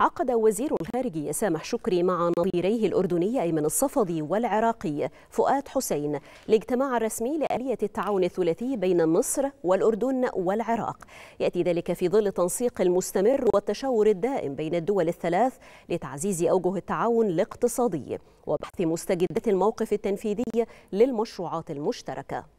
عقد وزير الخارجية سامح شكري مع نظيريه الأردني أيمن الصفدي والعراقي فؤاد حسين الاجتماع الرسمي لآلية التعاون الثلاثي بين مصر والأردن والعراق يأتي ذلك في ظل التنسيق المستمر والتشاور الدائم بين الدول الثلاث لتعزيز أوجه التعاون الاقتصادي وبحث مستجدات الموقف التنفيذي للمشروعات المشتركة